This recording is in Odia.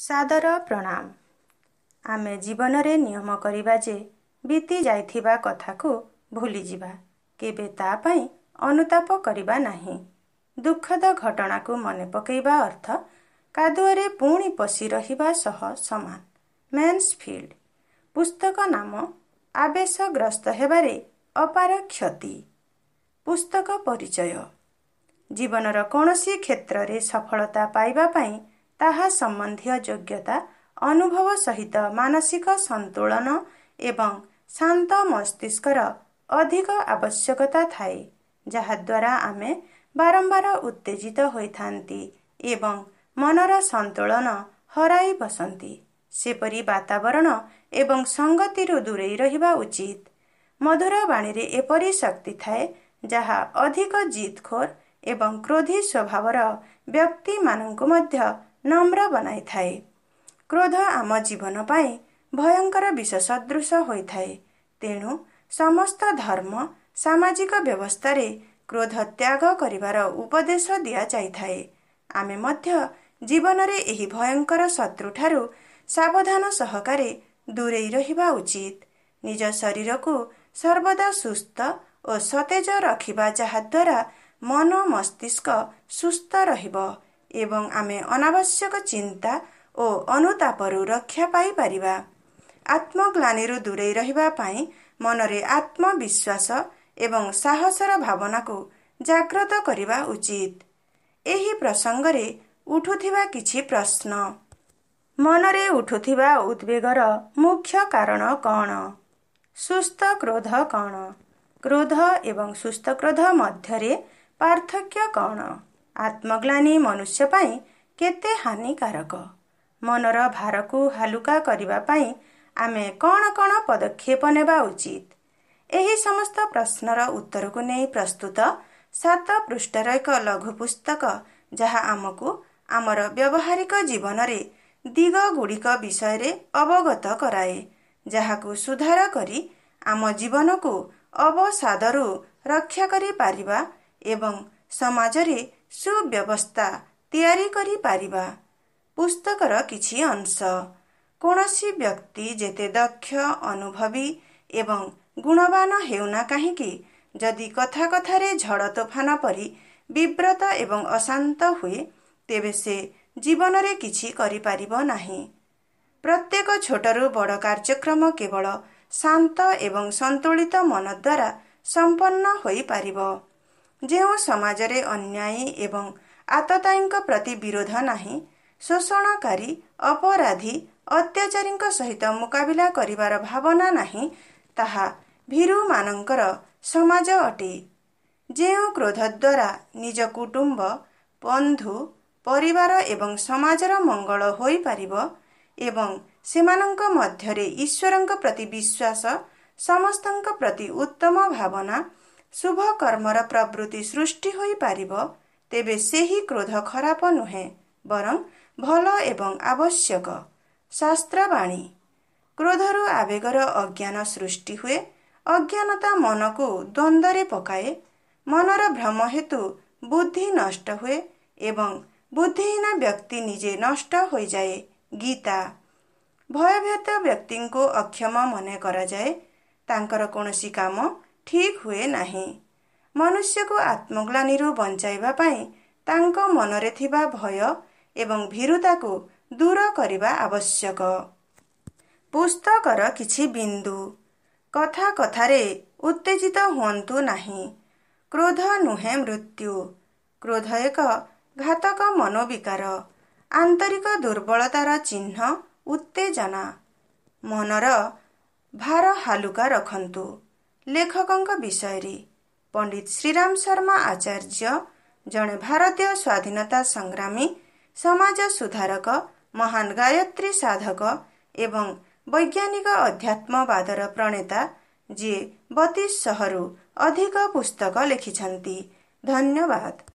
ସାଦର ପ୍ରଣାମ ଆମେ ଜୀବନରେ ନିୟମ କରିବା ଯେ ବିତି ଯାଇଥିବା କଥାକୁ ଭୁଲିଯିବା କେବେ ତା ପାଇଁ ଅନୁତାପ କରିବା ନାହିଁ ଦୁଃଖଦ ଘଟଣାକୁ ମନେ ପକାଇବା ଅର୍ଥ କାଦୁଅରେ ପୁଣି ପଶି ରହିବା ସହ ସମାନ ମେନ୍ସ ଫିଲ୍ଡ ପୁସ୍ତକ ନାମ ଆବେଶଗ୍ରସ୍ତ ହେବାରେ ଅପାର କ୍ଷତି ପୁସ୍ତକ ପରିଚୟ ଜୀବନର କୌଣସି କ୍ଷେତ୍ରରେ ସଫଳତା ପାଇବା ପାଇଁ ତାହା ସମ୍ବନ୍ଧୀୟ ଯୋଗ୍ୟତା ଅନୁଭବ ସହିତ ମାନସିକ ସନ୍ତୁଳନ ଏବଂ ଶାନ୍ତ ମସ୍ତିଷ୍କର ଅଧିକ ଆବଶ୍ୟକତା ଥାଏ ଯାହାଦ୍ୱାରା ଆମେ ବାରମ୍ବାର ଉତ୍ତେଜିତ ହୋଇଥାନ୍ତି ଏବଂ ମନର ସନ୍ତୁଳନ ହରାଇ ବସନ୍ତି ସେପରି ବାତାବରଣ ଏବଂ ସଙ୍ଗତିରୁ ଦୂରେଇ ରହିବା ଉଚିତ ମଧୁର ବାଣୀରେ ଏପରି ଶକ୍ତି ଥାଏ ଯାହା ଅଧିକ ଜିତ୍ ଏବଂ କ୍ରୋଧୀ ସ୍ୱଭାବର ବ୍ୟକ୍ତିମାନଙ୍କୁ ମଧ୍ୟ ନମ୍ର ବନାଇଥାଏ କ୍ରୋଧ ଆମ ଜୀବନ ପାଇଁ ଭୟଙ୍କର ବିଷ ସଦୃଶ ହୋଇଥାଏ ତେଣୁ ସମସ୍ତ ଧର୍ମ ସାମାଜିକ ବ୍ୟବସ୍ଥାରେ କ୍ରୋଧ ତ୍ୟାଗ କରିବାର ଉପଦେଶ ଦିଆଯାଇଥାଏ ଆମେ ମଧ୍ୟ ଜୀବନରେ ଏହି ଭୟଙ୍କର ଶତ୍ରୁଠାରୁ ସାବଧାନ ସହକାରେ ଦୂରେଇ ରହିବା ଉଚିତ ନିଜ ଶରୀରକୁ ସର୍ବଦା ସୁସ୍ଥ ଓ ସତେଜ ରଖିବା ଯାହାଦ୍ୱାରା ମନ ମସ୍ତିଷ୍କ ସୁସ୍ଥ ରହିବ ଏବଂ ଆମେ ଅନାବଶ୍ୟକ ଚିନ୍ତା ଓ ଅନୁତାପରୁ ରକ୍ଷା ପାଇପାରିବା ଆତ୍ମଗ୍ଲାନିରୁ ଦୂରେଇ ରହିବା ପାଇଁ ମନରେ ଆତ୍ମବିଶ୍ୱାସ ଏବଂ ସାହସର ଭାବନାକୁ ଜାଗ୍ରତ କରିବା ଉଚିତ ଏହି ପ୍ରସଙ୍ଗରେ ଉଠୁଥିବା କିଛି ପ୍ରଶ୍ନ ମନରେ ଉଠୁଥିବା ଉଦ୍ବେଗର ମୁଖ୍ୟ କାରଣ କ'ଣ ସୁସ୍ଥ କ୍ରୋଧ କ'ଣ କ୍ରୋଧ ଏବଂ ସୁସ୍ଥ କ୍ରୋଧ ମଧ୍ୟରେ ପାର୍ଥକ୍ୟ କ'ଣ ଆତ୍ମଗ୍ଲାନୀ ମନୁଷ୍ୟ ପାଇଁ କେତେ ହାନିକାରକ ମନର ଭାରକୁ ହାଲୁକା କରିବା ପାଇଁ ଆମେ କ'ଣ କ'ଣ ପଦକ୍ଷେପ ନେବା ଉଚିତ ଏହି ସମସ୍ତ ପ୍ରଶ୍ନର ଉତ୍ତରକୁ ନେଇ ପ୍ରସ୍ତୁତ ସାତ ପୃଷ୍ଠାର ଏକ ଲଘୁ ପୁସ୍ତକ ଯାହା ଆମକୁ ଆମର ବ୍ୟବହାରିକ ଜୀବନରେ ଦିଗଗୁଡ଼ିକ ବିଷୟରେ ଅବଗତ କରାଏ ଯାହାକୁ ସୁଧାର କରି ଆମ ଜୀବନକୁ ଅବସାଦରୁ ରକ୍ଷା କରିପାରିବା ଏବଂ ସମାଜରେ ସୁବ୍ୟବସ୍ଥା ତିଆରି କରିପାରିବା ପୁସ୍ତକର କିଛି ଅଂଶ କୌଣସି ବ୍ୟକ୍ତି ଯେତେ ଦକ୍ଷ ଅନୁଭବୀ ଏବଂ ଗୁଣବାନ ହେଉନା କାହିଁକି ଯଦି କଥା କଥାରେ ଝଡ଼ ତୋଫାନ ପରି ବିବ୍ରତ ଏବଂ ଅଶାନ୍ତ ହୁଏ ତେବେ ସେ ଜୀବନରେ କିଛି କରିପାରିବ ନାହିଁ ପ୍ରତ୍ୟେକ ଛୋଟରୁ ବଡ଼ କାର୍ଯ୍ୟକ୍ରମ କେବଳ ଶାନ୍ତ ଏବଂ ସନ୍ତୁଳିତ ମନ ଦ୍ୱାରା ସମ୍ପନ୍ନ ହୋଇପାରିବ ଯେଉଁ ସମାଜରେ ଅନ୍ୟାୟୀ ଏବଂ ଆତତାୟୀଙ୍କ ପ୍ରତି ବିରୋଧ ନାହିଁ ଶୋଷଣକାରୀ ଅପରାଧୀ ଅତ୍ୟାଚାରୀଙ୍କ ସହିତ ମୁକାବିଲା କରିବାର ଭାବନା ନାହିଁ ତାହା ଭୀରୁମାନଙ୍କର ସମାଜ ଅଟେ ଯେଉଁ କ୍ରୋଧ ଦ୍ୱାରା ନିଜ କୁଟୁମ୍ବ ବନ୍ଧୁ ପରିବାର ଏବଂ ସମାଜର ମଙ୍ଗଳ ହୋଇପାରିବ ଏବଂ ସେମାନଙ୍କ ମଧ୍ୟରେ ଈଶ୍ୱରଙ୍କ ପ୍ରତି ବିଶ୍ୱାସ ସମସ୍ତଙ୍କ ପ୍ରତି ଉତ୍ତମ ଭାବନା ଶୁଭକର୍ମର ପ୍ରବୃତ୍ତି ସୃଷ୍ଟି ହୋଇପାରିବ ତେବେ ସେହି କ୍ରୋଧ ଖରାପ ନୁହେଁ ବରଂ ଭଲ ଏବଂ ଆବଶ୍ୟକ ଶାସ୍ତ୍ରବାଣୀ କ୍ରୋଧରୁ ଆବେଗର ଅଜ୍ଞାନ ସୃଷ୍ଟି ହୁଏ ଅଜ୍ଞାନତା ମନକୁ ଦ୍ୱନ୍ଦ୍ୱରେ ପକାଏ ମନର ଭ୍ରମ ହେତୁ ବୁଦ୍ଧି ନଷ୍ଟ ହୁଏ ଏବଂ ବୁଦ୍ଧିହୀନ ବ୍ୟକ୍ତି ନିଜେ ନଷ୍ଟ ହୋଇଯାଏ ଗୀତା ଭୟଭୀତ ବ୍ୟକ୍ତିଙ୍କୁ ଅକ୍ଷମ ମନେ କରାଯାଏ ତାଙ୍କର କୌଣସି କାମ ଠିକ୍ ହୁଏ ନାହିଁ ମନୁଷ୍ୟକୁ ଆତ୍ମଗ୍ଲାନିରୁ ବଞ୍ଚାଇବା ପାଇଁ ତାଙ୍କ ମନରେ ଥିବା ଭୟ ଏବଂ ଭିରୁତାକୁ ଦୂର କରିବା ଆବଶ୍ୟକ ପୁସ୍ତକର କିଛି ବିନ୍ଦୁ କଥା କଥାରେ ଉତ୍ତେଜିତ ହୁଅନ୍ତୁ ନାହିଁ କ୍ରୋଧ ନୁହେଁ ମୃତ୍ୟୁ କ୍ରୋଧ ଏକ ଘାତକ ମନୋବିକାର ଆନ୍ତରିକ ଦୁର୍ବଳତାର ଚିହ୍ନ ଉତ୍ତେଜନା ମନର ଭାର ହାଲୁକା ରଖନ୍ତୁ ଲେଖକଙ୍କ ବିଷୟରେ ପଣ୍ଡିତ ଶ୍ରୀରାମ ଶର୍ମା ଆଚାର୍ଯ୍ୟ ଜଣେ ଭାରତୀୟ ସ୍ୱାଧୀନତା ସଂଗ୍ରାମୀ ସମାଜ ସୁଧାରକ ମହାନ ଗାୟତ୍ରୀ ସାଧକ ଏବଂ ବୈଜ୍ଞାନିକ ଅଧ୍ୟାତ୍ମବାଦର ପ୍ରଣେତା ଯିଏ ବତିଶ ଶହରୁ ଅଧିକ ପୁସ୍ତକ ଲେଖିଛନ୍ତି ଧନ୍ୟବାଦ